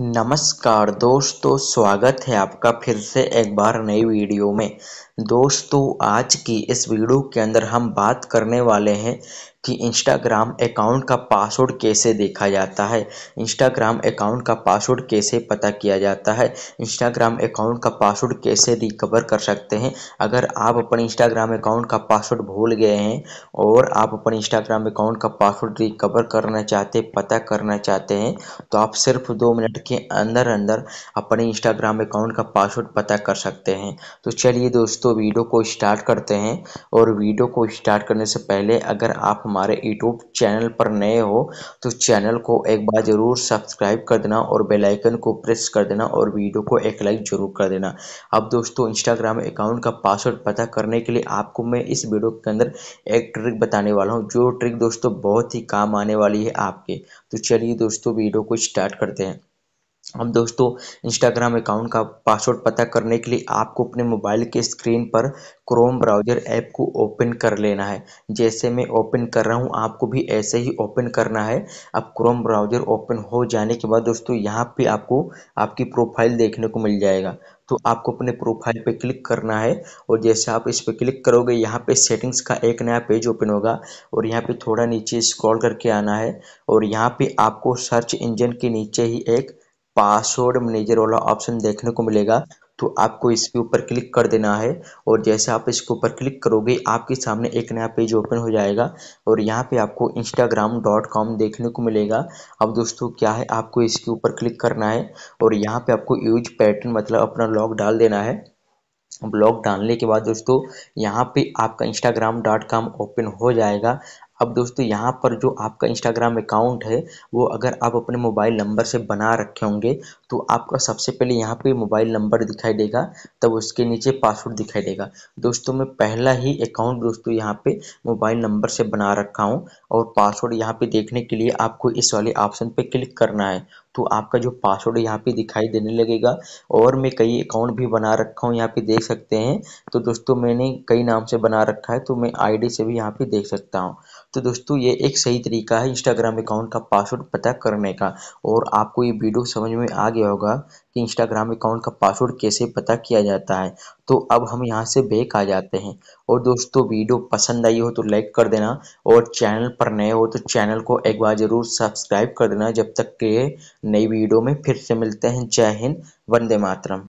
नमस्कार दोस्तों स्वागत है आपका फिर से एक बार नई वीडियो में दोस्तों आज की इस वीडियो के अंदर हम बात करने वाले हैं कि इंस्टाग्राम अकाउंट का पासवर्ड कैसे देखा जाता है इंस्टाग्राम अकाउंट का पासवर्ड कैसे पता किया जाता है इंस्टाग्राम अकाउंट का पासवर्ड कैसे रिकवर कर सकते हैं अगर आप अपने इंस्टाग्राम अकाउंट का पासवर्ड भूल गए हैं और आप अपने इंस्टाग्राम अकाउंट का पासवर्ड रिकवर करना चाहते पता करना चाहते हैं तो आप सिर्फ दो मिनट के अंदर अंदर अपने इंस्टाग्राम अकाउंट का पासवर्ड पता कर सकते हैं तो चलिए दोस्तों वीडियो को स्टार्ट करते हैं और वीडियो को स्टार्ट करने से पहले अगर आप हमारे यूट्यूब चैनल पर नए हो तो चैनल को एक बार ज़रूर सब्सक्राइब कर देना और बेलाइकन को प्रेस कर देना और वीडियो को एक लाइक ज़रूर कर देना अब दोस्तों इंस्टाग्राम अकाउंट का पासवर्ड पता करने के लिए आपको मैं इस वीडियो के अंदर एक ट्रिक बताने वाला हूँ जो ट्रिक दोस्तों बहुत ही काम आने वाली है आपके तो चलिए दोस्तों वीडियो को स्टार्ट करते हैं अब दोस्तों इंस्टाग्राम अकाउंट का पासवर्ड पता करने के लिए आपको अपने मोबाइल के स्क्रीन पर क्रोम ब्राउज़र ऐप को ओपन कर लेना है जैसे मैं ओपन कर रहा हूँ आपको भी ऐसे ही ओपन करना है अब क्रोम ब्राउज़र ओपन हो जाने के बाद दोस्तों यहाँ पे आपको आपकी प्रोफाइल देखने को मिल जाएगा तो आपको अपने प्रोफाइल पे क्लिक करना है और जैसे आप इस पर क्लिक करोगे यहाँ पे सेटिंग्स का एक नया पेज ओपन होगा और यहाँ पे थोड़ा नीचे स्क्रॉल करके आना है और यहाँ पे आपको सर्च इंजन के नीचे ही एक पासवर्ड मैनेजर वाला ऑप्शन देखने को मिलेगा तो आपको इसके ऊपर क्लिक कर देना है और जैसे आप इसके ऊपर क्लिक करोगे आपके सामने एक नया पेज ओपन हो जाएगा और यहाँ पे आपको इंस्टाग्राम डॉट कॉम देखने को मिलेगा अब दोस्तों क्या है आपको इसके ऊपर क्लिक करना है और यहाँ पे आपको यूज पैटर्न मतलब अपना लॉग डाल देना है ब्लॉग डालने के बाद दोस्तों यहाँ पे आपका इंस्टाग्राम डॉट कॉम ओपन हो जाएगा अब दोस्तों यहाँ पर जो आपका इंस्टाग्राम अकाउंट है वो अगर आप अपने मोबाइल नंबर से बना रखे होंगे तो आपका सबसे पहले यहाँ पे मोबाइल नंबर दिखाई देगा तब उसके नीचे पासवर्ड दिखाई देगा दोस्तों मैं पहला ही अकाउंट दोस्तों यहाँ पे मोबाइल नंबर से बना रखा हूँ और पासवर्ड यहाँ पे देखने के लिए आपको इस वाले ऑप्शन पे क्लिक करना है तो आपका जो पासवर्ड यहाँ पे दिखाई देने लगेगा और मैं कई अकाउंट भी बना रखा हूँ यहाँ पे देख सकते हैं तो दोस्तों मैंने कई नाम से बना रखा है तो मैं आईडी से भी यहाँ पे देख सकता हूँ तो दोस्तों ये एक सही तरीका है इंस्टाग्राम अकाउंट का पासवर्ड पता करने का और आपको ये वीडियो समझ में आ गया होगा कि इंस्टाग्राम अकाउंट का पासवर्ड कैसे पता किया जाता है तो अब हम यहाँ से बेक आ जाते हैं और दोस्तों वीडियो पसंद आई हो तो लाइक कर देना और चैनल पर नए हो तो चैनल को एक बार ज़रूर सब्सक्राइब कर देना जब तक के नई वीडियो में फिर से मिलते हैं जय हिंद वंदे मातरम